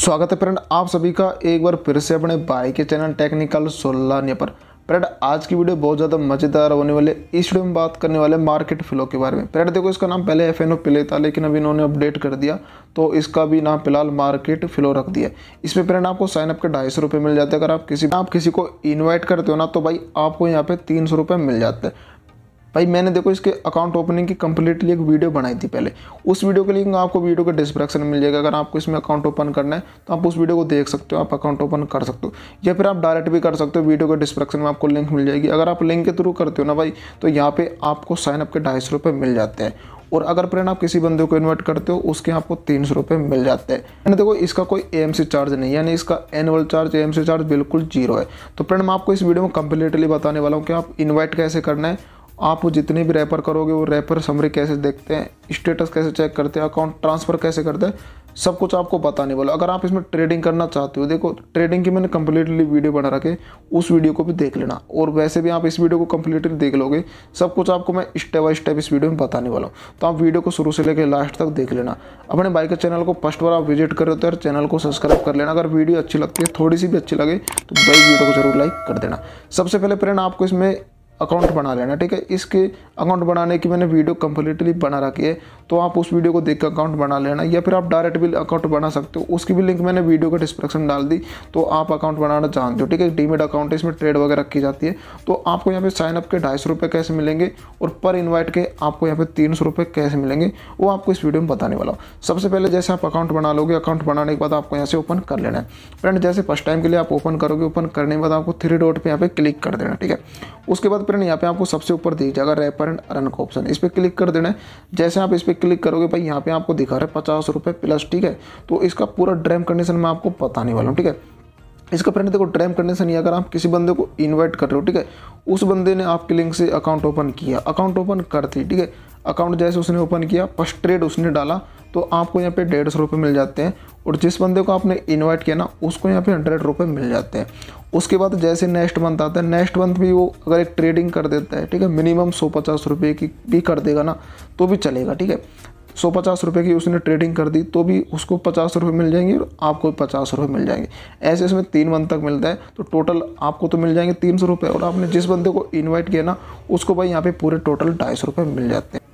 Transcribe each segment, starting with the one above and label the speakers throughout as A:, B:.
A: स्वागत है फ्रेंड आप सभी का एक बार फिर से अपने भाई के चैनल टेक्निकल सोलानिया पर फ्रेंड आज की वीडियो बहुत ज़्यादा मज़ेदार होने वाले इस वीडियो में बात करने वाले मार्केट फ्लो के बारे में फ्रेंड देखो इसका नाम पहले एफ एन ओ पिले था लेकिन अभी इन्होंने अपडेट कर दिया तो इसका भी नाम फिलहाल मार्केट फ्लो रख दिया इसमें फ्रेंड आपको साइनअप के ढाई सौ रुपये मिल जाते हैं अगर आप किसी आप किसी को इन्वाइट करते हो ना तो भाई आपको यहाँ पे तीन सौ रुपये मिल जाते हैं भाई मैंने देखो इसके अकाउंट ओपनिंग की कम्प्लीटली एक वीडियो बनाई थी पहले उस वीडियो के लिंक आपको वीडियो के डिस्क्रिप्शन मिल जाएगा अगर आपको इसमें अकाउंट ओपन करना है तो आप उस वीडियो को देख सकते हो आप अकाउंट ओपन कर सकते हो या फिर आप डायरेक्ट भी कर सकते हो वीडियो के डिस्क्रिप्शन में आपको लिंक मिल जाएगी अगर आप लिंक के थ्रू करते हो ना भाई तो यहाँ पर आपको साइनअप के ढाई सौ रुपये मिल जाते हैं और अगर फ्रेंड आप किसी बंदे को इन्वाइट करते हो उसके आपको तीन सौ रुपये मिल जाते हैं यानी देखो इसका कोई एम चार्ज नहीं यानी इसका एनुअल चार्ज एम चार्ज बिल्कुल जीरो है तो फ्रेंड मैं आपको इस वीडियो में कंप्लीटली बताने वाला हूँ कि आप इन्वाइट कैसे करना है आप वो जितने भी रैपर करोगे वो रैपर समरी कैसे देखते हैं स्टेटस कैसे चेक करते हैं अकाउंट ट्रांसफ़र कैसे करते हैं सब कुछ आपको बताने वाला अगर आप इसमें ट्रेडिंग करना चाहते हो देखो ट्रेडिंग की मैंने कम्प्लीटली वीडियो बना रखे उस वीडियो को भी देख लेना और वैसे भी आप इस वीडियो को कम्प्लीटली देख लोगे सब कुछ आपको मैं स्टेप बाई स्टेप इस वीडियो में बताने वाला हूँ तो आप वीडियो को शुरू से लेकर लास्ट तक देख लेना अपने बाइक के चैनल को फर्स्ट बार आप विजिट करो तो चैनल को सब्सक्राइब कर लेना अगर वीडियो अच्छी लगती है थोड़ी सी भी अच्छी लगे तो भाई वीडियो को जरूर लाइक कर देना सबसे पहले प्रेरण आपको इसमें अकाउंट बना लेना ठीक है इसके अकाउंट बनाने की मैंने वीडियो कम्प्लीटली बना रखी है तो आप उस वीडियो को देख कर अकाउंट बना लेना या फिर आप डायरेक्ट भी अकाउंट बना सकते हो उसकी भी लिंक मैंने वीडियो का डिस्क्रिप्शन डाल दी तो आप अकाउंट बनाना जानते हो ठीक है डीमेट अकाउंट है इसमें ट्रेड वगैरह की जाती है तो आपको यहाँ पे साइनअप के ढाई सौ रुपये कैश मिलेंगे और पर इन्वाइट के आपको यहाँ पे तीन सौ रुपये कैश मिलेंगे वो आपको इस वीडियो में बताने वाला हूँ सबसे पहले जैसे आप अकाउंट बना लोगे अकाउंट बनाने के बाद आपको यहाँ से ओपन कर लेना है फ्रेंड जैसे फर्स्ट टाइम के लिए आप ओपन करोगे ओपन करने के बाद आपको थ्री डॉट पर यहाँ पे क्लिक कर देना ठीक है उसके बाद करें यहाँ पे आपको सबसे ऊपर दिख जाएगा रेपर एंड रन का ऑप्शन इस पर क्लिक कर देना है जैसे आप इस पर क्लिक करोगे भाई यहाँ पे आपको दिखा रहा है पचास रुपये प्लस ठीक है तो इसका पूरा ड्रैम कंडीशन मैं आपको बताने वाला हूँ ठीक है इसका फ्रेंड देखो ड्रैम कंडीशन ये अगर आप किसी बंदे को इन्वाइट कर रहे हो ठीक है उस बंदे ने आपके लिंक से अकाउंट ओपन किया अकाउंट ओपन कर दी ठीक है अकाउंट जैसे उसने ओपन किया फर्स्ट ट्रेड उसने डाला तो आपको यहाँ पे डेढ़ सौ रुपये मिल जाते हैं और जिस बंदे को आपने इनवाइट किया ना उसको यहाँ पे हंड्रेड रुपये मिल जाते हैं उसके बाद जैसे नेक्स्ट मंथ आता है नेक्स्ट मंथ भी वो अगर एक ट्रेडिंग कर देता है ठीक है मिनिमम सौ पचास रुपये की भी कर देगा ना तो भी चलेगा ठीक है सौ पचास रुपये की उसने ट्रेडिंग कर दी तो भी उसको पचास रुपये मिल जाएंगे और आपको पचास रुपये मिल जाएंगे ऐसे इसमें तीन मंथ तक मिलता है तो टोटल आपको तो मिल जाएंगे तीन सौ रुपये और आपने जिस बंदे को इन्वाइट किया ना उसको भाई यहाँ पे पूरे टोटल ढाई सौ रुपये मिल जाते हैं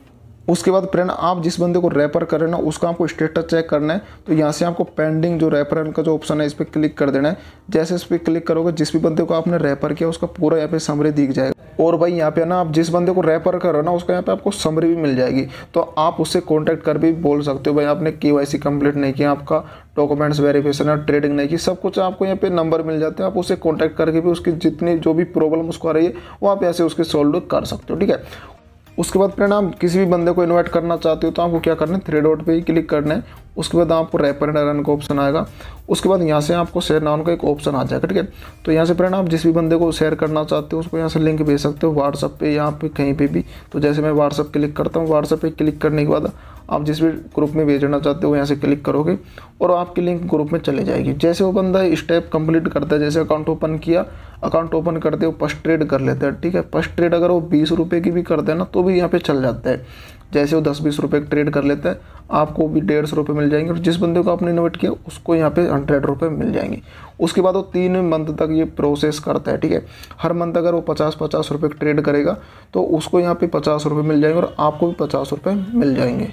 A: उसके बाद फ्रेंड आप जिस बंदे को रेफर कर रहे हैं ना उसका आपको स्टेटस चेक करना है तो यहाँ से आपको पेंडिंग जो रेफरल का जो ऑप्शन है इस पर क्लिक कर देना है जैसे इस पर क्लिक करोगे जिस भी बंदे को आपने रेफर किया उसका पूरा यहाँ पे समरी दिख जाएगा और भाई यहाँ पे ना आप जिस बंदे को रेफर कर रहे हो ना उसका यहाँ पे आपको समरी भी मिल जाएगी तो आप उससे कॉन्टैक्ट कर भी बोल सकते हो भाई आपने के वाई सी कंप्लीट नहीं किया आपका डॉक्यूमेंट्स वेरिफिकेशन है ट्रेडिंग नहीं की सब कुछ आपको यहाँ पे नंबर मिल जाते हैं आप उसे कॉन्टैक्ट करके भी उसकी जितनी जो भी प्रॉब्लम उसको आ रही है वो आप ऐसे उसकी सॉल्व कर सकते हो ठीक है उसके बाद फ्रेंड आप किसी भी बंदे को इन्वाइट करना चाहते हो तो आपको क्या करना है थ्री डॉट पे ही क्लिक करना है उसके बाद आपको रैपर एंड रन का ऑप्शन आएगा उसके बाद यहाँ से आपको शेयर नाउन का एक ऑप्शन आ जाएगा ठीक है तो यहाँ से फ्रेंड आप जिस भी बंदे को शेयर करना चाहते हो उसको यहाँ से लिंक भेज सकते हो व्हाट्सअप पे यहाँ पे कहीं पे भी तो जैसे मैं व्हाट्सअप क्लिक करता हूँ व्हाट्सअप पे क्लिक करने के बाद आप जिस भी ग्रुप में भेजना चाहते हो यहाँ से क्लिक करोगे और आपकी लिंक ग्रुप में चले जाएगी जैसे वो बंदा स्टेप कंप्लीट करता है जैसे अकाउंट ओपन किया अकाउंट ओपन करते हो फर्स्ट ट्रेड कर लेते हैं ठीक है फर्स्ट ट्रेड अगर वो बीस रुपये की भी करते हैं ना तो भी यहाँ पे चल जाता है जैसे वो दस बीस रुपये ट्रेड कर लेते हैं आपको भी डेढ़ सौ रुपये मिल जाएंगे और जिस बंदे को आपने इन्वेट किया उसको यहाँ पे हंड्रेड रुपये मिल जाएंगे उसके बाद वो तीन मंथ तक ये प्रोसेस करता है ठीक है हर मंथ अगर वो पचास पचास रुपये ट्रेड करेगा तो उसको यहाँ पे पचास रुपये मिल जाएंगे और आपको भी पचास रुपये मिल जाएंगे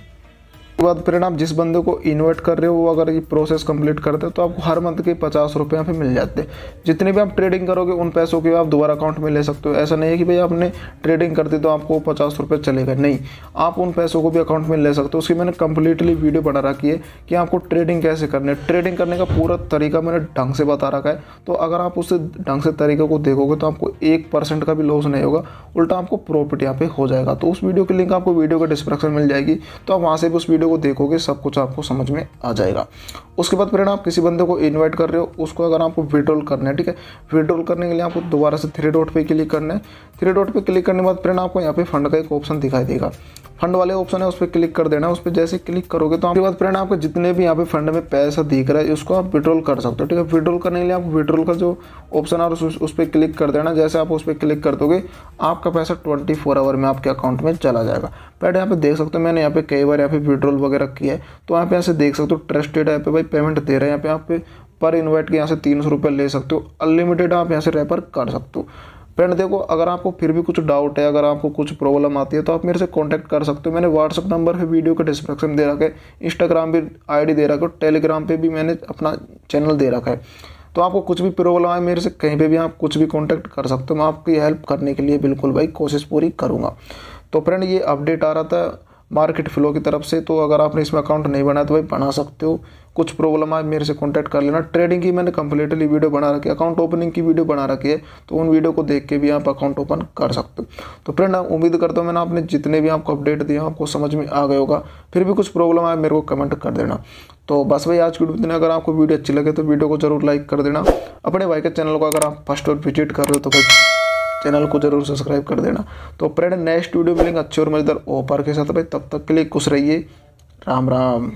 A: बाद फिर आप जिस बंदे को इन्वाइट कर रहे हो वो अगर ये प्रोसेस कंप्लीट करते हैं तो आपको हर मंथ के पचास रुपये यहाँ पे मिल जाते हैं जितने भी आप ट्रेडिंग करोगे उन पैसों के आप दोबारा अकाउंट में ले सकते हो ऐसा नहीं है कि भाई आपने ट्रेडिंग करते तो आपको पचास रुपये चलेगा नहीं आप उन पैसों को भी अकाउंट में ले सकते हो उसकी मैंने कंप्लीटली वीडियो बना रखी है कि आपको ट्रेडिंग कैसे करनी है ट्रेडिंग करने का पूरा तरीका मैंने ढंग से बता रखा है तो अगर आप उस ढंग से तरीके को देखोगे तो आपको एक परसेंट का भी लॉस नहीं होगा उल्टा आपको प्रॉफिट यहाँ पे हो जाएगा तो उस वीडियो की लिंक आपको वीडियो के डिस्क्रिप्शन मिल जाएगी तो आप वहाँ से भी उस वीडियो वीडियो को देखोगे सब कुछ आपको समझ में आ जाएगा उसके बाद फ्रेंड आप किसी बंदे को इनवाइट कर रहे हो उसको अगर आपको विड्रॉल करना है ठीक है विड्रॉल करने के लिए आपको दोबारा से थ्री डॉट पे क्लिक करना है थ्री डॉट पे क्लिक करने के बाद फ्रेंड आपको यहाँ पे फंड का एक ऑप्शन दिखाई देगा फंड वाले ऑप्शन है उस पर क्लिक कर देना है उस पर जैसे क्लिक करोगे तो आपके बाद फ्रेंड आपको जितने भी यहाँ पे फंड में पैसा दिख रहा है उसको आप विड्रॉल कर सकते हो ठीक है विड्रॉल करने के लिए आप विड्रॉल का जो ऑप्शन है उस पर क्लिक कर देना जैसे आप उस पर क्लिक कर दोगे आपका पैसा ट्वेंटी फोर आवर में आपके अकाउंट में चला जाएगा पैड यहाँ पे देख सकते हो मैंने यहाँ पे कई बार यहाँ पे विड्रॉल वगैरह किया है तो आप यहाँ से देख सकते हो ट्रस्टेड ऐप है पेमेंट दे रहे हैं यहाँ पे आप पर इन्वाइट के यहाँ से तीन सौ रुपये ले सकते हो अनलिमिटेड आप यहाँ से रेफर कर सकते हो फ्रेंड देखो अगर आपको फिर भी कुछ डाउट है अगर आपको कुछ प्रॉब्लम आती है तो आप मेरे से कांटेक्ट कर सकते हो मैंने व्हाट्सअप नंबर पे वीडियो के डिस्क्रिप्शन दे रखा है इंस्टाग्राम पे आईडी दे रखा है टेलीग्राम पे भी मैंने अपना चैनल दे रखा है तो आपको कुछ भी प्रॉब्लम आए मेरे से कहीं पे भी आप कुछ भी कॉन्टैक्ट कर सकते हो मैं आपकी हेल्प करने के लिए बिल्कुल भाई कोशिश पूरी करूँगा तो फ्रेंड ये अपडेट आ रहा था मार्केट फ्लो की तरफ से तो अगर आपने इसमें अकाउंट नहीं बनाया तो भाई बना सकते हो कुछ प्रॉब्लम आए मेरे से कॉन्टैक्ट कर लेना ट्रेडिंग की मैंने कम्प्लीटली वीडियो बना रखी है अकाउंट ओपनिंग की वीडियो बना रखी है तो उन वीडियो को देख के भी आप अकाउंट ओपन कर सकते हो तो फ्रेंड उम्मीद करता हूँ मैंने आपने जितने भी आपको अपडेट दिया आपको समझ में आ गया होगा फिर भी कुछ प्रॉब्लम आए मेरे को कमेंट कर देना तो बस भाई आज की वीडियो अगर आपको वीडियो अच्छी लगे तो वीडियो को जरूर लाइक कर देना अपने भाई के चैनल को अगर आप फर्स्ट और विजिट कर रहे हो तो भाई चैनल को जरूर सब्सक्राइब कर देना तो फ्रेंड नेक्स्ट वीडियो मिलेंगे अच्छे और मज़ेदार ओपर के साथ भाई तब तक के लिए खुश रहिए राम राम